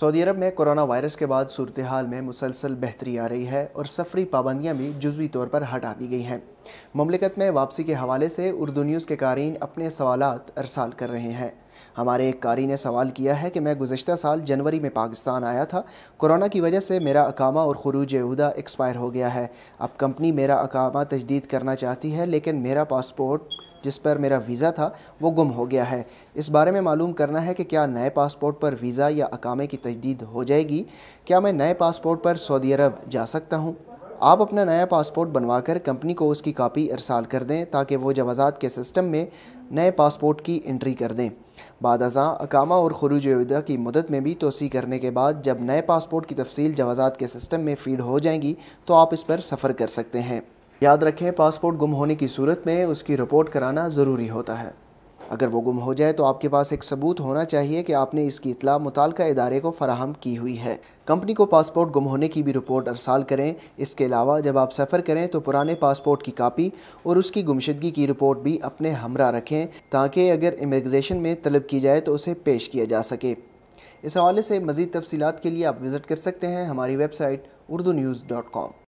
Saudi अरब में corona virus के बाद सूरत हाल में मुसलसल बेहतरी आ रही है और सफरी पाबंदियाँ भी जुजवी तौर पर हटा दी गई हैं ममलिकत में वापसी के हवाले से उर्दू न्यूज़ के कारीन अपने सवाल अरसाल कर रहे हैं हमारे एक कारी ने सवाल किया है कि मैं गुजशत साल जनवरी में पाकिस्तान आया था कोरोना की वजह से मेरा अकामा और खरूज उहदा एक्सपायर हो गया है अब कंपनी मेरा अकामा तजदीद करना चाहती है लेकिन मेरा पासपोर्ट जिस पर मेरा वीज़ा था वो गुम हो गया है इस बारे में मालूम करना है कि क्या नए पासपोर्ट पर वीज़ा या अकामे की तजदीद हो जाएगी क्या मैं नए पासपोर्ट पर सऊदी अरब जा सकता हूँ आप अपना नया पासपोर्ट बनवाकर कंपनी को उसकी कापी अरसाल कर दें ताकि वो जवाजात के सिस्टम में नए पासपोर्ट की एंट्री कर दें बाद अजा अकामा और खरूज वदा की मदद में भी तोसी करने के बाद जब नए पासपोर्ट की तफसील जवाजात के सिस्टम में फीड हो जाएंगी तो आप इस पर सफ़र कर सकते हैं याद रखें पासपोर्ट गुम होने की सूरत में उसकी रिपोर्ट कराना ज़रूरी होता है अगर वो गुम हो जाए तो आपके पास एक सबूत होना चाहिए कि आपने इसकी इतला मुतल इदारे को फराहम की हुई है कंपनी को पासपोर्ट गुम होने की भी रिपोर्ट अरसाल करें इसके अलावा जब आप सफ़र करें तो पुराने पासपोर्ट की कापी और उसकी गुमशदगी की रिपोर्ट भी अपने हमरा रखें ताकि अगर इमिग्रेशन में तलब की जाए तो उसे पेश किया जा सके इस हवाले से मज़ीद तफसीत के लिए आप विज़िट कर सकते हैं हमारी website Urdu news dot com